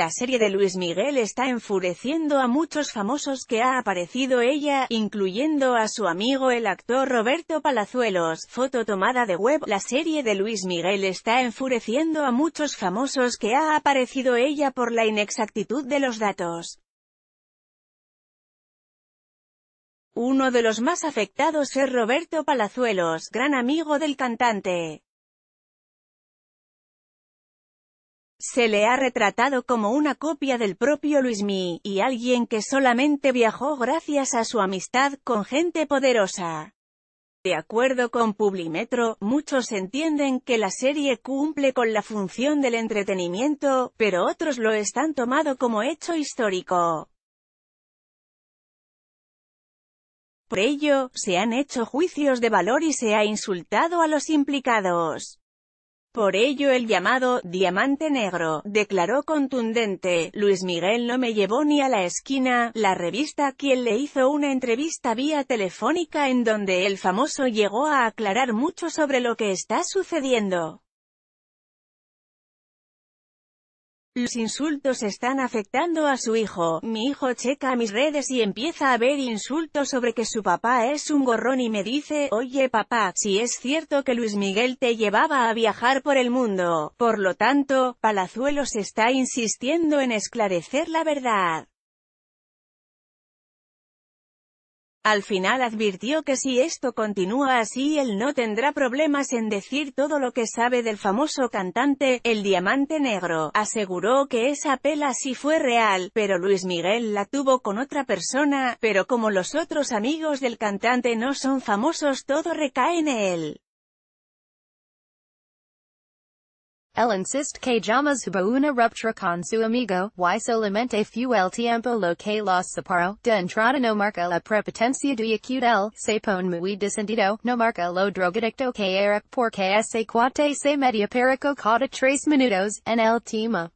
la serie de Luis Miguel está enfureciendo a muchos famosos que ha aparecido ella, incluyendo a su amigo el actor Roberto Palazuelos. Foto tomada de web. La serie de Luis Miguel está enfureciendo a muchos famosos que ha aparecido ella por la inexactitud de los datos. Uno de los más afectados es Roberto Palazuelos, gran amigo del cantante. Se le ha retratado como una copia del propio Luismi, y alguien que solamente viajó gracias a su amistad con gente poderosa. De acuerdo con Publimetro, muchos entienden que la serie cumple con la función del entretenimiento, pero otros lo están tomado como hecho histórico. Por ello, se han hecho juicios de valor y se ha insultado a los implicados. Por ello el llamado «diamante negro», declaró contundente, Luis Miguel no me llevó ni a la esquina, la revista quien le hizo una entrevista vía telefónica en donde el famoso llegó a aclarar mucho sobre lo que está sucediendo. Los insultos están afectando a su hijo. Mi hijo checa mis redes y empieza a ver insultos sobre que su papá es un gorrón y me dice, oye papá, si es cierto que Luis Miguel te llevaba a viajar por el mundo. Por lo tanto, Palazuelos está insistiendo en esclarecer la verdad. Al final advirtió que si esto continúa así él no tendrá problemas en decir todo lo que sabe del famoso cantante, el Diamante Negro. Aseguró que esa pela sí fue real, pero Luis Miguel la tuvo con otra persona, pero como los otros amigos del cantante no son famosos todo recae en él. El insist que jamás hubo una ruptura con su amigo, y solamente fue el tiempo lo que los separó, de entrada no marca la prepotencia de aquel se pone muy descendido, no marca lo drogadicto que era, porque ese cuate se media perico cada tres minutos, en el tema.